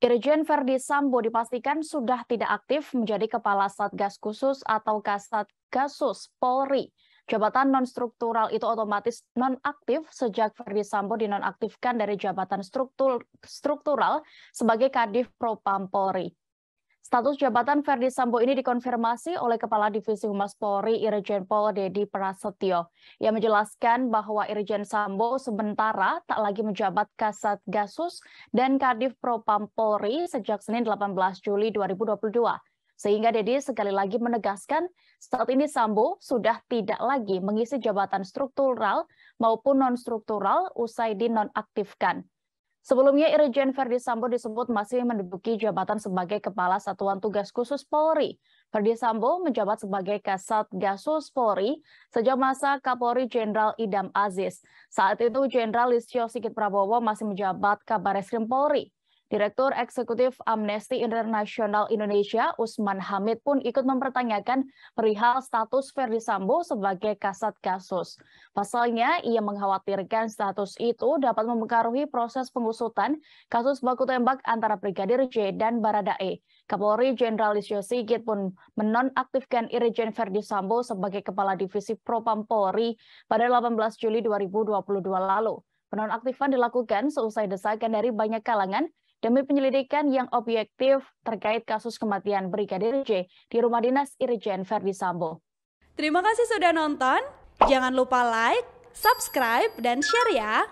Irjen Verdi Sambo dipastikan sudah tidak aktif menjadi Kepala Satgas Khusus atau Kasat Gasus Polri. Jabatan non-struktural itu otomatis non-aktif sejak Verdi Sambo dinonaktifkan dari jabatan struktur, struktural sebagai Kadif Propam Polri. Status jabatan Verdi Sambo ini dikonfirmasi oleh Kepala Divisi Humas Polri Irjen Pol Dedi Prasetyo. Ia menjelaskan bahwa Irjen Sambo sementara tak lagi menjabat Kasat Gasus dan Kadif Propam Polri sejak Senin 18 Juli 2022. Sehingga Dedi sekali lagi menegaskan saat ini Sambo sudah tidak lagi mengisi jabatan struktural maupun non-struktural usai dinonaktifkan. Sebelumnya, Irjen Verdi Sambo disebut masih menduduki jabatan sebagai Kepala Satuan Tugas Khusus Polri. Verdi Sambo menjabat sebagai Kasat Gasus Polri sejak masa Kapolri Jenderal Idam Aziz. Saat itu, Jenderal Listio Sigit Prabowo masih menjabat Kabareskrim Polri. Direktur Eksekutif Amnesty International Indonesia, Usman Hamid pun ikut mempertanyakan perihal status Ferdi Sambo sebagai kasat kasus. Pasalnya, ia mengkhawatirkan status itu dapat mempengaruhi proses pengusutan kasus baku tembak antara Brigadir J dan Baradae. Kapolri Jenderal Listio Sigit pun menonaktifkan Irjen Ferdi Sambo sebagai Kepala Divisi Propam Polri pada 18 Juli 2022 lalu. Penonaktifan dilakukan seusai desakan dari banyak kalangan demi penyelidikan yang objektif terkait kasus kematian Brigadir J di rumah dinas Irjen Verdi Sambo. Terima kasih sudah nonton. Jangan lupa like, subscribe, dan share ya.